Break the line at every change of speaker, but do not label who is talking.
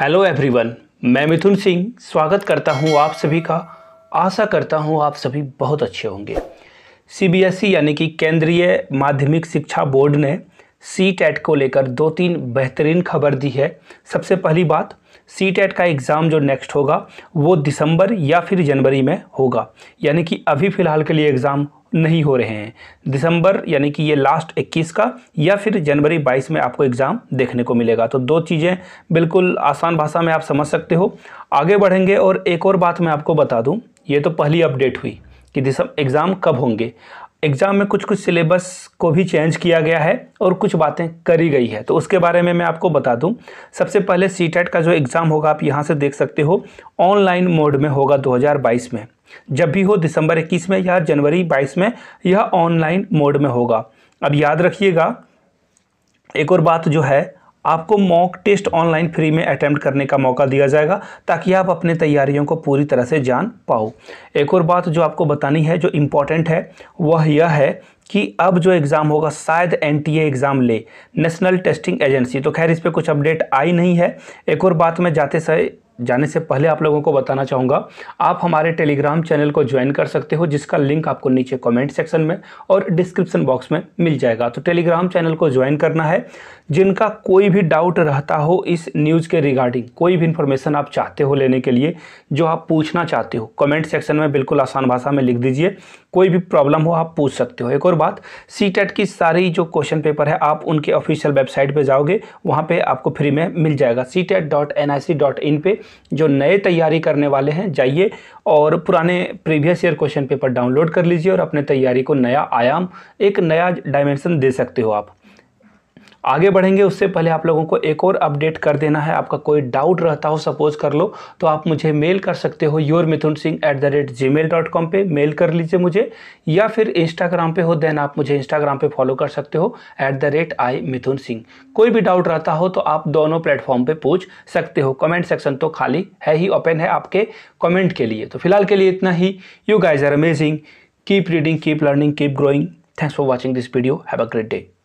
hello everyone मैं मिथुन सिंह स्वागत करता हूं आप सभी का आशा करता हूं आप सभी बहुत अच्छे होंगे सीबीएसई e यानी कि केंद्रीय माध्यमिक शिक्षा बोर्ड ने सी टेट को लेकर दो तीन बेहतरीन खबर दी है सबसे पहली बात सी टेट का एग्ज़ाम जो नेक्स्ट होगा वो दिसंबर या फिर जनवरी में होगा यानी कि अभी फ़िलहाल के लिए एग्ज़ाम नहीं हो रहे हैं दिसंबर यानी कि ये लास्ट 21 का या फिर जनवरी 22 में आपको एग्ज़ाम देखने को मिलेगा तो दो चीज़ें बिल्कुल आसान भाषा में आप समझ सकते हो आगे बढ़ेंगे और एक और बात मैं आपको बता दूँ ये तो पहली अपडेट हुई कि दिसम एग्ज़ाम कब होंगे एग्ज़ाम में कुछ कुछ सिलेबस को भी चेंज किया गया है और कुछ बातें करी गई है तो उसके बारे में मैं आपको बता दूं सबसे पहले सी का जो एग्ज़ाम होगा आप यहां से देख सकते हो ऑनलाइन मोड में होगा 2022 में जब भी हो दिसंबर 21 में या जनवरी 22 में यह ऑनलाइन मोड में होगा अब याद रखिएगा एक और बात जो है आपको मॉक टेस्ट ऑनलाइन फ्री में अटैम्प्ट करने का मौका दिया जाएगा ताकि आप अपने तैयारियों को पूरी तरह से जान पाओ एक और बात जो आपको बतानी है जो इम्पॉर्टेंट है वह यह है कि अब जो एग्ज़ाम होगा शायद एन एग्ज़ाम ले नेशनल टेस्टिंग एजेंसी तो खैर इस पर कुछ अपडेट आई नहीं है एक और बात मैं जाते जाने से पहले आप लोगों को बताना चाहूँगा आप हमारे टेलीग्राम चैनल को ज्वाइन कर सकते हो जिसका लिंक आपको नीचे कमेंट सेक्शन में और डिस्क्रिप्शन बॉक्स में मिल जाएगा तो टेलीग्राम चैनल को ज्वाइन करना है जिनका कोई भी डाउट रहता हो इस न्यूज़ के रिगार्डिंग कोई भी इन्फॉर्मेशन आप चाहते हो लेने के लिए जो आप पूछना चाहते हो कमेंट सेक्शन में बिल्कुल आसान भाषा में लिख दीजिए कोई भी प्रॉब्लम हो आप पूछ सकते हो एक और बात सी e की सारी जो क्वेश्चन पेपर है आप उनके ऑफिशियल वेबसाइट पर जाओगे वहाँ पर आपको फ्री में मिल जाएगा C TET dot N I C dot in पर जो नए तैयारी करने वाले हैं जाइए और पुराने previous year question paper download कर लीजिए और अपने तैयारी को नया आयाम एक नया डायमेंशन दे सकते हो आप आगे बढ़ेंगे उससे पहले आप लोगों को एक और अपडेट कर देना है आपका कोई डाउट रहता हो सपोज कर लो तो आप मुझे मेल कर सकते हो your Mithun Singh at the rate G mail dot com पर मेल कर लीजिए मुझे या फिर इंस्टाग्राम पे हो देन आप मुझे इंस्टाग्राम पे फॉलो कर सकते हो at the rate I Mithun Singh कोई भी डाउट रहता हो तो आप दोनों प्लेटफॉर्म पर पूछ सकते हो कमेंट सेक्शन तो खाली है ही ओपन है आपके कमेंट के लिए तो फिलहाल के लिए इतना ही you guys are amazing keep reading keep learning keep growing thanks for watching this video have a great day